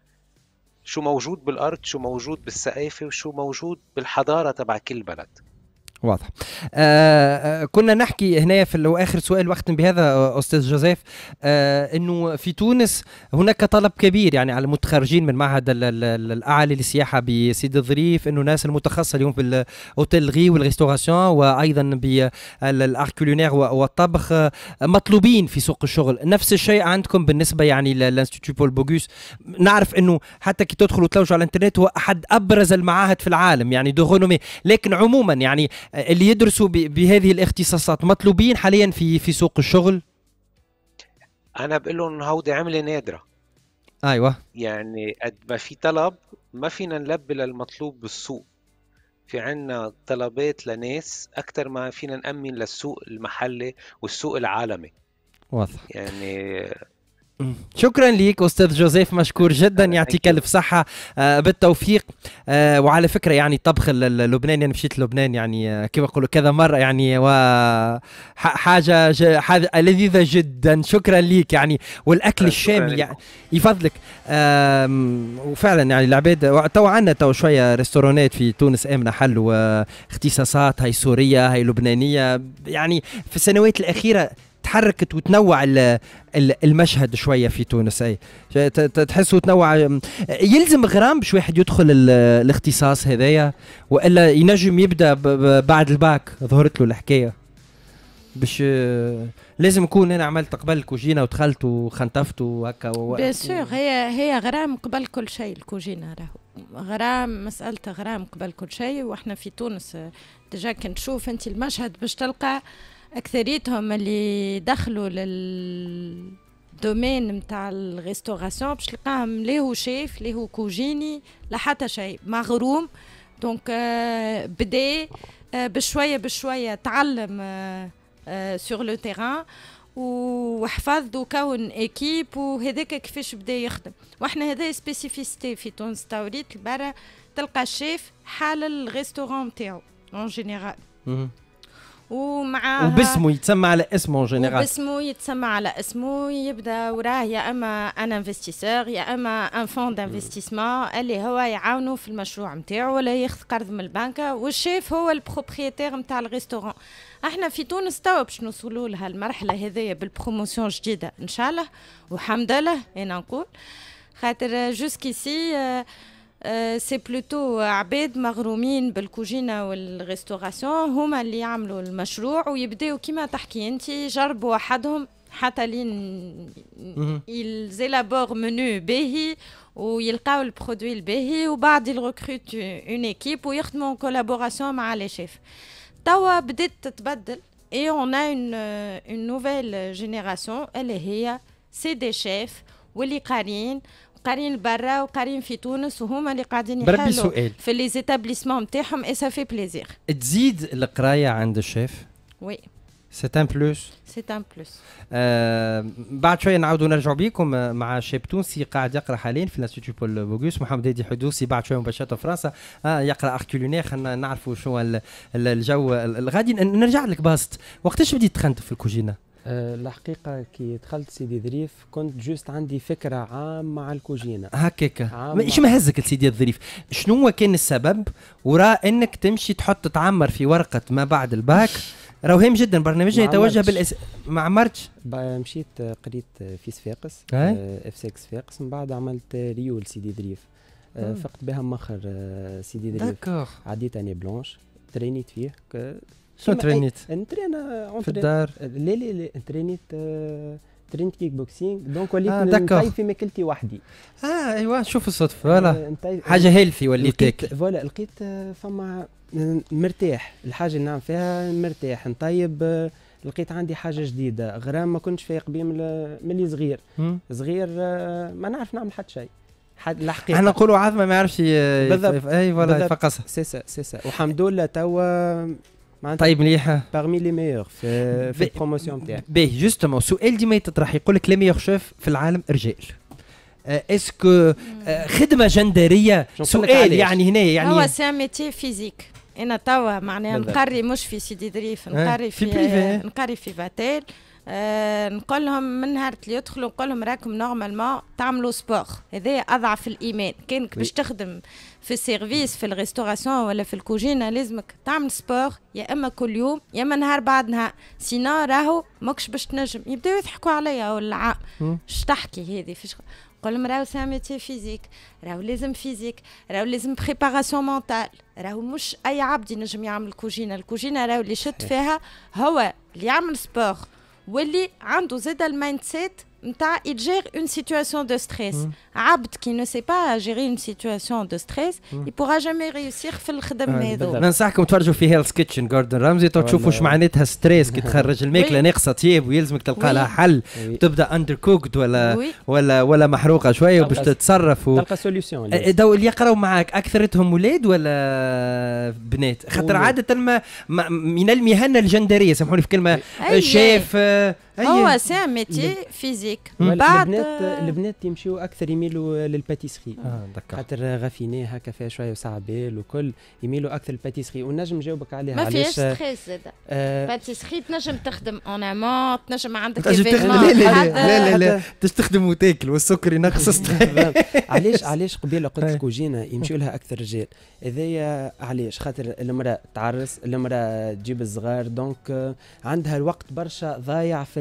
شو موجود بالأرض شو موجود بالثقافة وشو موجود بالحضارة تبع كل بلد واضح آه،, آه كنا نحكي هنا في اخر سؤال واختم بهذا آه، استاذ جوزيف آه انه في تونس هناك طلب كبير يعني على المتخرجين من معهد الاعلى للسياحه بسيدي الظريف انه الناس المتخصصه اليوم في الاوتيلغي والريستوراسيون وايضا بالاركولينير والطبخ آه، مطلوبين في سوق الشغل نفس الشيء عندكم بالنسبه يعني للانستيتو بول بوغوس نعرف انه حتى كي تدخلوا تلوجوا على الانترنت هو احد ابرز المعاهد في العالم يعني دو لكن عموما يعني آه، اللي يدرسوا بهذه الاختصاصات مطلوبين حاليا في في سوق الشغل انا بقول لهم هودي عمله نادره ايوه يعني قد ما في طلب ما فينا نلبي للمطلوب بالسوق في عنا طلبات لناس اكثر ما فينا نامن للسوق المحلي والسوق العالمي واضح يعني شكرا لك استاذ جوزيف مشكور جدا يعطيك الف صحه آه، بالتوفيق آه، وعلى فكره يعني الطبخ اللبناني انا مشيت لبنان يعني آه، كيف نقولوا كذا مره يعني وحاجه لذيذه جدا شكرا لك يعني والاكل الشامي يعني يفضلك وفعلا يعني العباد تو عندنا تو شويه ريستورانات في تونس امنه حلوا اختصاصات هاي سوريه هاي لبنانيه يعني في السنوات الاخيره تحركت وتنوع المشهد شويه في تونس اي تحسه تنوع يلزم غرام باش واحد يدخل الاختصاص هذايا والا ينجم يبدا بعد الباك ظهرت له الحكايه باش لازم يكون انا عملت قبل الكوجينه ودخلت وخنطفت وهكا بيان سور هي هي غرام قبل كل شيء الكوجينه راهو غرام مساله غرام قبل كل شيء واحنا في تونس آه، ديجا كنشوف انت المشهد باش تلقى آه اكثريتهم اللي دخلوا لل نتاع الريستوراسيون باش تلقاهم ليه هو شيف ليه هو كوجيني لا حتى شيء مغروم دونك آه، بدا آه، بشويه بشويه تعلم سور لو تيران وحفظ وكون اكيب وهذاك كيفاش بدا يخدم واحنا هذا سبيسيفيستي في تونس توريت برا تلقى الشيف حال الريستورون نتاعو اون جينيرال ومع وباسمه يتسمى على اسمه جينيرال باسمه يتسمى على اسمه يبدا وراه يا اما ان انفستيسور يا اما ان فون دانفستيسمون اللي هو يعاونه في المشروع نتاعو ولا ياخذ قرض من البنكه والشيف هو البروبريتير نتاع الريستورون احنا في تونس توا باش نوصلوا لها المرحله هذيا بالبروموسيون جديده ان شاء الله وحمد الله انا نقول خاطر جوسكيسي آه سي بلوتو عباد مغرومين بالكوجينه والريستوراسيون هما اللي يعملوا المشروع ويبداو كيما تحكي انت جربوا وحدهم حتى لين يلزيلابور منو باهي ويلقاو البرودوي الباهي وبعد يلغوكروت اون ايكيب ويخدموا كولابوراسيون مع لي شيف توا بدات تتبدل اي اون اون اون نوفيل جينيراسيون اللي هي سي دي شيف واللي قارين قارين برا وقارين في تونس وهما اللي قاعدين يحلوا في لي زيتابليسمون نتاعهم اي سافي بليزير تزيد القرايه عند الشيف وي سي ان بلوس سي ان بلوس بعد شويه نعاودوا نرجعوا بيكم آه، مع شاب تونسي قاعد يقرا حاليا في لانستيتو بول بوغوس محمد هادي حدوسي بعد شويه مباشره فرنسا آه، يقرا يقرا كولينير خلينا نعرفوا شنو الجو الغادي نرجع لك باست وقتاش بديت تخنت في الكوجينه آه، الحقيقة كي دخلت سيدي ظريف كنت جوست عندي فكرة عامة مع الكوجينة هكاك ايش ما هزك سيدي ظريف شنو هو كان السبب وراء انك تمشي تحط تعمر في ورقة ما بعد الباك راهو هام جدا برنامجنا يتوجه بالأس... ما عمرتش مشيت آه، قريت آه، في صفاقس اف إيه؟ 6 صفاقس من بعد عملت ريول سيدي ظريف فقت بها مخر سيدي ظريف عديت اني بلونش ترينيت فيه شنو ترينيت؟ نترين في الدار لا لا لا ترينيت ترينت كيك بوكسينغ دونك وليت آه نطيب في ماكلتي وحدي اه ايوا شوف الصدفه فوالا حاجه هيلثي تاكل فوالا لقيت فما مرتاح الحاجه اللي نعمل فيها مرتاح نطيب لقيت عندي حاجه جديده غرام ما كنتش فايق بيه ملي صغير صغير ما نعرف نعمل حتى شيء حد الحقيقه احنا نقولوا عظمه ما يعرفش بالضبط اي فوالا يفقصها سي سي والحمد لله توا طيب مليحه باغمي لي ميور في, في البروموسيون نتاعك باهي جوستومون سؤال ديما يتطرح يقول لك لي ميور شوف في العالم رجال اسكو آه، آه، خدمه جندريه سؤال يعني, يعني هنا يعني هو سي ميتي فيزيك انا توا معناها نقري مش في سيدي دريف آه، نقري في, نقري في باتيل آه، نقول لهم من نهار اللي يدخلوا نقول لهم راكم نورمالمون تعملوا سبور هذا اضعف الايمان كانك باش تخدم في السيرفيس في الريستوراسيون ولا في الكوجينه لازمك تعمل سبور يا اما كل يوم يا اما نهار بعد نهار سينا راهو ماكش باش تنجم يبداو يضحكوا عليا ولا اش تحكي هذه فيش نقول لهم راهو سي فيزيك راهو لازم فيزيك راهو لازم بريباراسيون مونتال راهو مش اي عبد ينجم يعمل كوجينه الكوجينه راهو اللي شد فيها هو اللي يعمل سبور واللي عنده زاد المايند سيت il gère une situation de stress. Mm. Abd qui ne sait pas gérer une situation de stress, mm. il pourra jamais réussir في الخدم هذو. ننصحكم تفرجوا في هيلث كيتشن جوردن رمزي تشوفوا واش معناتها ستريس كي تخرج الماكله ناقصه طيب ويلزمك تلقى لها حل تبدا اندر كوكد ولا ولا ولا محروقه شويه باش تتصرف و... تلقى سوليسيون دو اللي يقراوا معاك اكثرتهم ولاد ولا بنات خاطر عاده ما من المهن الجندريه سامحوني في كلمه شاف هو سي ميتي فيزيك بعد البنات آه، البنات يمشيو اكثر يميلوا للباتيسري آه، خاطر غافيني هكا فيها شويه وسعبال وكل يميلوا اكثر للباتيسري ونجم نجاوبك عليها ما فيهاش ستريس زاد آه، باتيسري تنجم تخدم اون امون تنجم عندك لا لا لا لا تستخدم وتاكل والسكر ينقص علاش علاش قبيله قلت لك إيه. وجينا يمشيو لها اكثر رجال هذايا علاش خاطر المراه تعرس المراه تجيب الصغار دونك عندها الوقت برشا ضايع في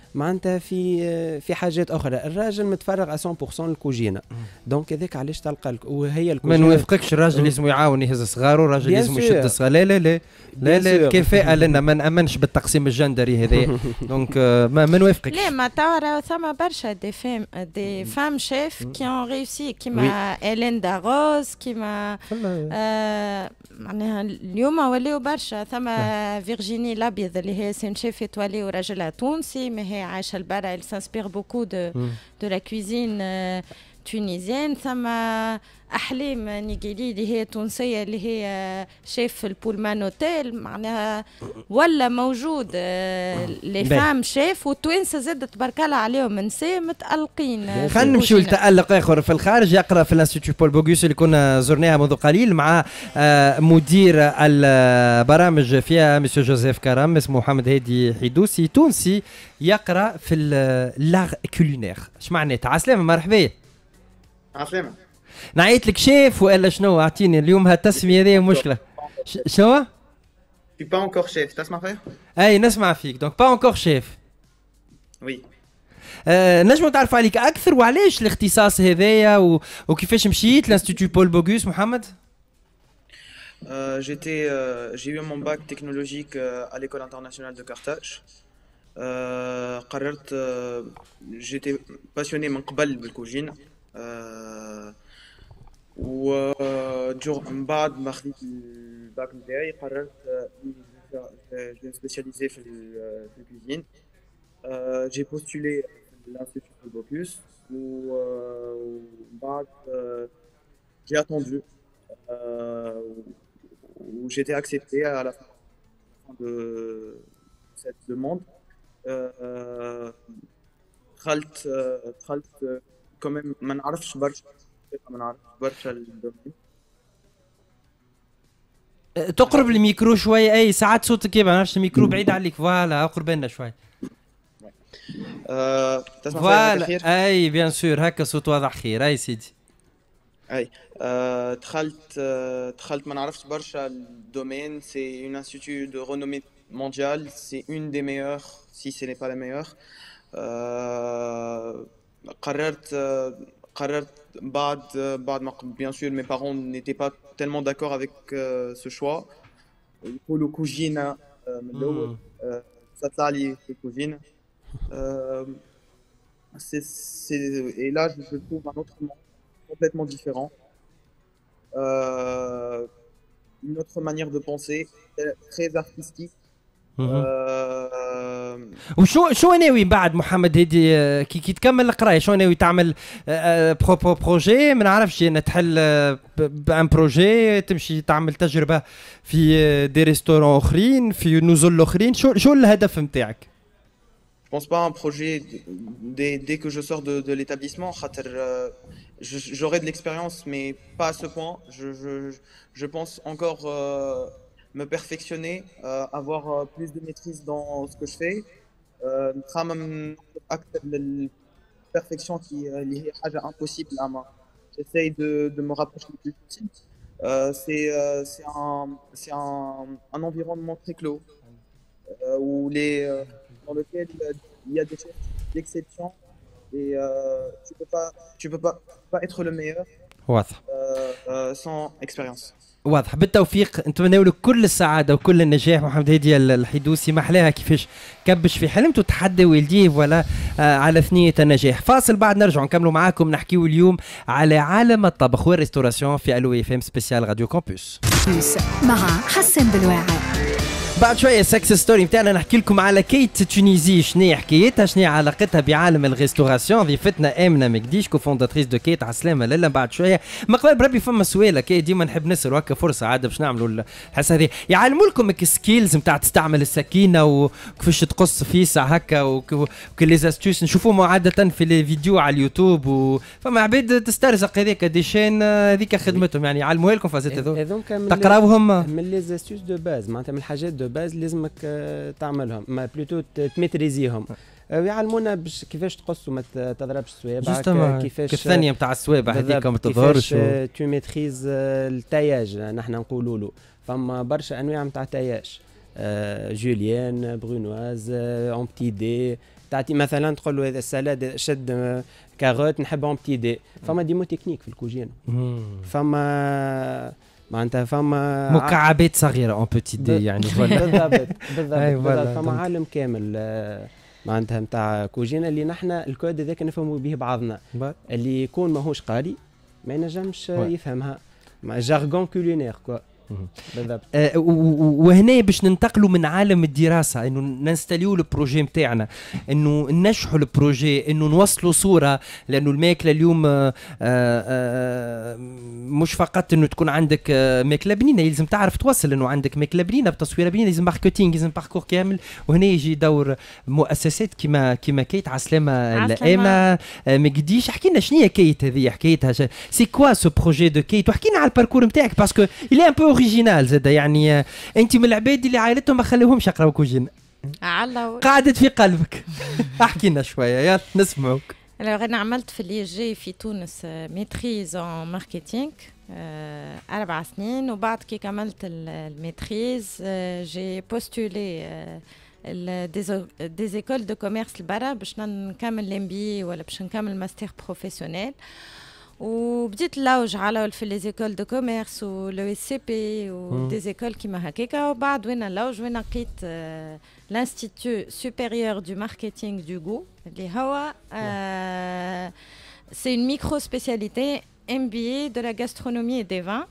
معناتها في في حاجات اخرى الراجل متفرغ 100% للكوجينه دونك هذاك علاش تلقى وهي الكوجينه ما نوافقكش الراجل لازم يعاون يهز صغاره الراجل لازم يشد صغاره لا لا لا لا لا كفاءة لنا ما نامنش بالتقسيم الجندري هذا دونك آه، ما ما نوافقكش لا ما ترى ثما برشا دي فيم دي فام شيف كي اون ريوسي كيما الين داغوز كيما آه، معناها اليوم ولاو برشا ثما نعم. فيرجيني الابيض اللي هي سين شيف تولي وراجلها تونسي ما هي Aïcha elle s'inspire beaucoup de, mm. de la cuisine euh, تونيزيان ثم احلام نيجيلي اللي هي تونسيه اللي هي شاف البولمان اوتيل معناها ولا موجود آه، لي فام شاف والتوانسه زاد تبارك الله عليهم نساء متالقين خلينا نمشيو لتالق اخر في الخارج يقرا في الانستيتيو بول بوغيوس اللي كنا زرناها منذ قليل مع آه، مدير البرامج فيها مسيو جوزيف كرام اسمه محمد هادي حيدوسي تونسي يقرا في لاغ كولينير اش معناتها عسلامه مرحبا عسلامة نعيط لك شيف ولا شنو اعطيني اليوم هالتسمية هذه مشكلة شنو؟ Tu pas encore chef, تسمع فيا؟ اي نسمع فيك دونك با انكور شيف. وي. آه نجم نتعرف عليك اكثر وعلاش الاختصاص هذايا وكيفاش مشيت لانستيتو بول بوغوس محمد؟ Euh, j'étais, j'ai eu mon bac technologique à l'école internationale de Carthage. قررت j'étais passionné من قبل cuisine. Je euh, cuisine. Euh, j'ai postulé à l'institut de Bocuse, où euh, j'ai attendu où j'étais accepté à la fin de cette demande micro, ما نعرفش برشا ما نعرفش برشا تقرب الميكرو شوية أي ساعات صوتك نعرفش الميكرو بعيد عليك فوالا أقرب لنا شوية تسمع فوالا أي بيان سور هكا صوت واضح خير أي سيدي اي دخلت دخلت ما نعرفش برشا الدومين سي اون mondiale, c'est une des meilleures, si ce n'est pas la meilleure bien sûr mes parents n'étaient pas tellement d'accord avec euh, ce choix يقولوا le, euh, hmm. euh, ça t'a le لي le c'est, et là je trouve un autre monde complètement différent une autre manière de penser très artistique آه، وشو شو ناوي بعد محمد هدي آه، كي, كي تكمل القرايه شو ناوي تعمل بروبو آه، بروجي ما نعرفش انا يعني تحل بان بروجي تمشي تعمل تجربه في دي ريستورون اخرين في نزل اخرين شو شو الهدف نتاعك Je pense pas à un projet dès, dès que je sors de, de l'établissement. J'aurai de l'expérience, mais pas à ce point. Je, je, je pense encore euh, me perfectionner, euh, avoir euh, plus de maîtrise dans ce que je fais. Euh, acte perfection perfection qui est impossible à moi. J'essaye de, de me rapprocher le plus possible. c'est un, un, environnement très clos où les, dans lequel il y a des choses d'exception et tu peux pas tu peux pas, pas être le meilleur sans expérience. واضح بالتوفيق نتمنى له كل السعاده وكل النجاح محمد هادي الحدوسي احلاها كيفاش كبش في حلمته تحدى والديه ولا آه على ثنيه النجاح فاصل بعد نرجع نكمل معاكم نحكيو اليوم على عالم الطبخ والريستوراسيون في الو اف ام سبيسيال راديو كامبوس مع حسن بالواعي بعد شوية سكس ستوري نتاعنا نحكي لكم على كيت تونيزي شنو حكايتها شنو علاقتها بعالم الريستوراسيون ضيفتنا آمنة مكديش كوفونداتريس دو كيت على السلامة لالا بعد شوية قبل بربي فما سؤال كي ديما نحب نسأل هكا فرصة عاد باش نعملوا الحصة هذه يعلموا لكم السكيلز نتاع تستعمل السكينة وكيفاش تقص فيسع هكا وكل زاستوس نشوفوهم عادة في لي فيديو على اليوتيوب فما عباد تسترزق هذيك دي شين هذيك خدمتهم يعني يعلموها لكم فازت هذوك تقراوهم من لي زاستوس دو باز معناتها من الحاجات دو باز لازمك آه، تعملهم ما بلوتو تميتريزيهم آه، يعلمونا باش كيفاش تقص وما تضربش السوابع كيفاش الثانيه نتاع الصوابع هذيك ما تظهرش و... تو ميتريز التاياج نحن نقولوا له فما برشا انواع نتاع تاياج آه، جوليان برونواز اون بتي دي تعطي مثلا تقول له هذا السلاد شد كاروت نحب اون بتي دي فما ديمو تكنيك في الكوجين فما معناتها فما مكعبات صغيره اون بوتي دي يعني بالضبط بالضبط فما عالم كامل معناتها نتاع كوجينا اللي نحن الكود هذاك نفهموا به بعضنا اللي يكون ماهوش قاري ما ينجمش يفهمها جارغون كولينير كوا بالضبط آه، وهنا باش ننتقلوا من عالم الدراسه انه ننستاليو البروجي نتاعنا انه ننجحوا البروجي انه نوصلوا صوره لانه الماكله اليوم آه، آه، مش فقط انه تكون عندك ماكله بنينه يلزم تعرف توصل انه عندك ماكله بنينه بتصويره بنينه لازم ماركتينغ لازم باركور كامل وهنا يجي دور مؤسسات كما كما كيت عسلامه لائمه مجديش احكي لنا شنو هي كيت هذه حكايتها سي كوا سو بروجي دو كيت وحكي لنا على الباركور نتاعك باسكو إلي ان بو اوريجينال زاد يعني آه، انت من العباد اللي عائلتهم ما خلوهمش يقراو كوجين قعدت في قلبك احكي لنا شويه يلا نسمعوك انا عملت في اللي جي في تونس ميتريز اون ماركتينغ اربع سنين وبعد كي كملت الميتريز جي بوستولي دي زيكول دو كوميرس لبرا باش نكمل الام بي ولا باش نكمل ماستر بروفيسيونيل Et j'étais là où j'ai allé les écoles de commerce ou le ou mm. des écoles qui m'ont accueillie. Et je suis euh, l'Institut supérieur du marketing du goût. Euh, c'est une micro spécialité MBA de la gastronomie et des vins.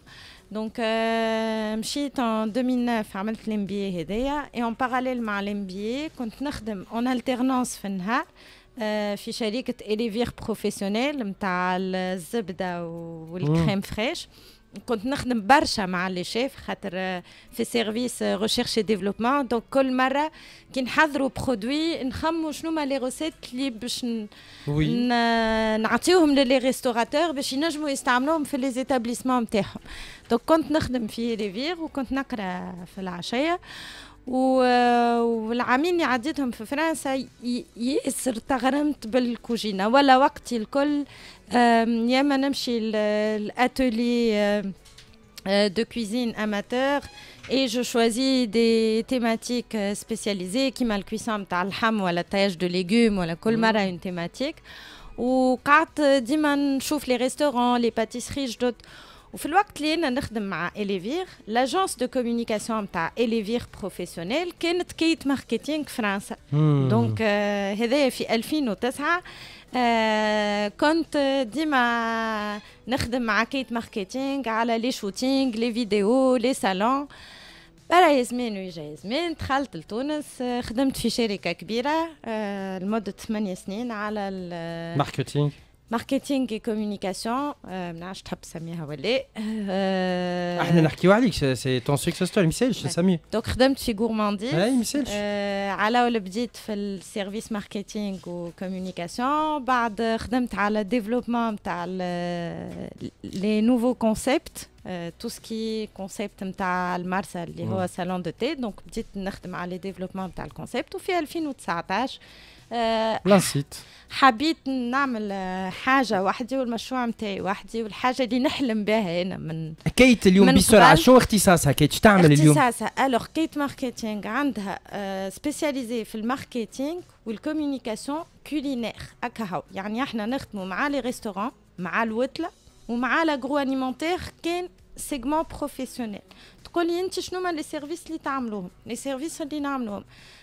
Donc, euh, je suis en 2009 MBA et Et en parallèle, à MBA, en alternance, آه، في شركه اليفير بروفيسيونيل نتاع الزبده والكريم فريش كنت نخدم برشا مع لي شيف خاطر آه، في سيرفيس ريشيرش ديفلوبمون دونك كل مره كي نحضروا برودوي نخمو شنو ما لي روسيت اللي باش نعطيوهم للي ريستوراتور باش ينجموا يستعملوهم في لي زيتابليسمون نتاعهم دونك كنت نخدم في ليفير وكنت نقرا في العشيه Ou اللي عديتهم في فرنسا ياسر de cuisine amateur et je choisis des thématiques euh, spécialisées qui mal cuisson تاع de légumes la colmar à mm. une thématique euh, les restaurants les pâtisseries وفي الوقت اللي انا نخدم مع اليفير لاجونس دو كوميونيكاسيون نتاع اليفير بروفيسيونيل كانت كيت ماركتينغ فرنسا دونك euh, هذايا في 2009 آه، كنت ديما نخدم مع كيت ماركتينغ على لي شوتينغ لي فيديو لي سالون برا ياسمين ويجا زمان دخلت لتونس آه، خدمت في شركة كبيرة آه، لمدة ثمانية سنين على الماركتينغ Marketing et communication, euh, je suis Samia Hawaleh. Ah, va parler toi, c'est ton successeur, c'est Michel, c'est Donc, je suis gourmandi. Je Oui, Michel. Alors, le service marketing ou communication. Je suis travaillé sur le développement des nouveaux concepts. Euh, tout ce qui est concept, c'est Marseille, qui est un salon de thé. Donc, je suis le sur le développement des concepts. Et en 2019, آه، لنسيت حبيت نعمل آه، حاجه وحدي والمشروع نتاعي وحدي والحاجه اللي نحلم بها انا من كيت اليوم من بسرعه شو اختصاصها كيت شو تعمل اليوم اختصاصها الوغ كيت ماركتينغ عندها سبيسياليزي آه، في الماركتينغ والكوميونيكاسيون كولينير هكا هو يعني احنا نخدموا مع لي ريستورون مع الوتله ومع لاغرو اليمونتيغ كان سيغمون بروفيسيونيل تقول لي انت شنو ما لي سيرفيس اللي تعملوهم لي سيرفيس اللي نعملوهم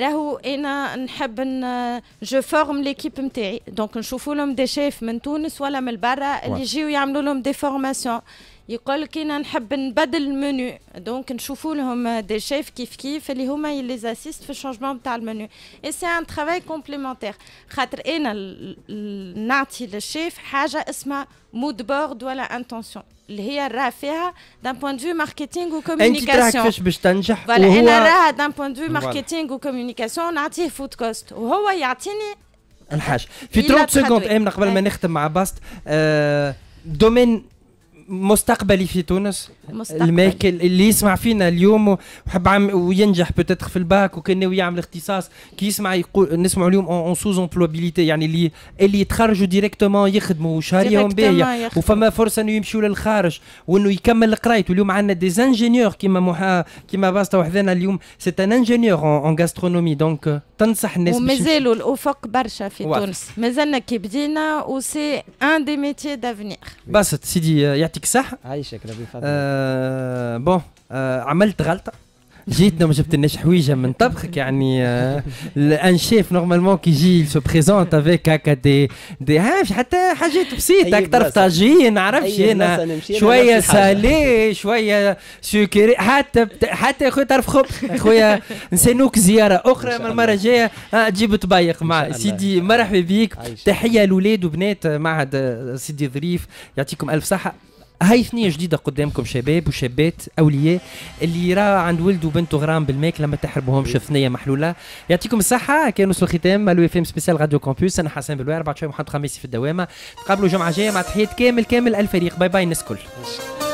راهو انا نحب ان جو فورم ليكيب نتاعي دونك نشوفوا لهم دي شيف من تونس ولا من برا اللي يجيو يعملوا لهم دي فورماسيون يقول لك انا نحب نبدل المنيو دونك نشوفوا لهم دي شيف كيف كيف اللي هما اللي زاسيست في الشونجمون نتاع المنيو اي سي ان ترافاي كومبليمونتير خاطر انا نعطي للشيف حاجه اسمها مود بورد ولا انتونسيون اللي هي راه فيها دان بوان دو ماركتينغ وكوميونيكاسيون انت كيفاش باش تنجح فوالا انا راه دان بوان دو ماركتينغ وكوميونيكاسيون نعطيه فود كوست وهو يعطيني الحاج في 30 سكوند امنا قبل ما إيه. نختم مع باست دومين آه، مستقبلي في تونس مستقبلي. اللي يسمع فينا اليوم وحب عم وينجح بتدخل في الباك وكان ناوي يعمل اختصاص كي يسمع يقول نسمعوا اليوم اون سوز امبلوبيليتي يعني اللي اللي يتخرجوا ديريكتومون يخدموا وشهريهم باهيه وفما فرصه انه يمشيوا للخارج وانه يكمل قرايته اليوم عندنا دي كيما محا كيما باستا وحدنا اليوم سي ان انجينيور اون غاسترونومي دونك تنصح الناس ومازالوا الافق برشا في تونس مازلنا كي بدينا وسي ان دي ميتي دافنيغ بس سيدي يعطيك الصحة عايشك ربي يفضلك آه بون آه عملت غلطة جيتنا ما جبتلناش حويجه من طبخك يعني ان شيف نورمالمون كي يجي سو بريزونت افيك هكا دي دي هاش حتى حاجات بسيطه طرف طاجين نعرفش انا شويه سالي شويه سكري حتى حتى يا خويا طرف خبز خويا نسينوك زياره اخرى من المره الجايه آه، تجيب طبايق مع سيدي مرحبا بيك تحيه لاولاد وبنات معهد آه، سيدي ظريف يعطيكم الف صحه هاي ثنيه جديده قدامكم شباب وشابات اولياء اللي راه عند ولد وبنته غرام بالماكله تحربوهم تحرموهمش ثنيه محلوله يعطيكم الصحه كان وصل الختام الو اف ام سبيسيال راديو كومبيوس انا حسن بلوير بعد شويه محمد خميسي في الدوامه تقابلوا جمعه جايه مع تحيات كامل كامل الفريق باي باي الناس الكل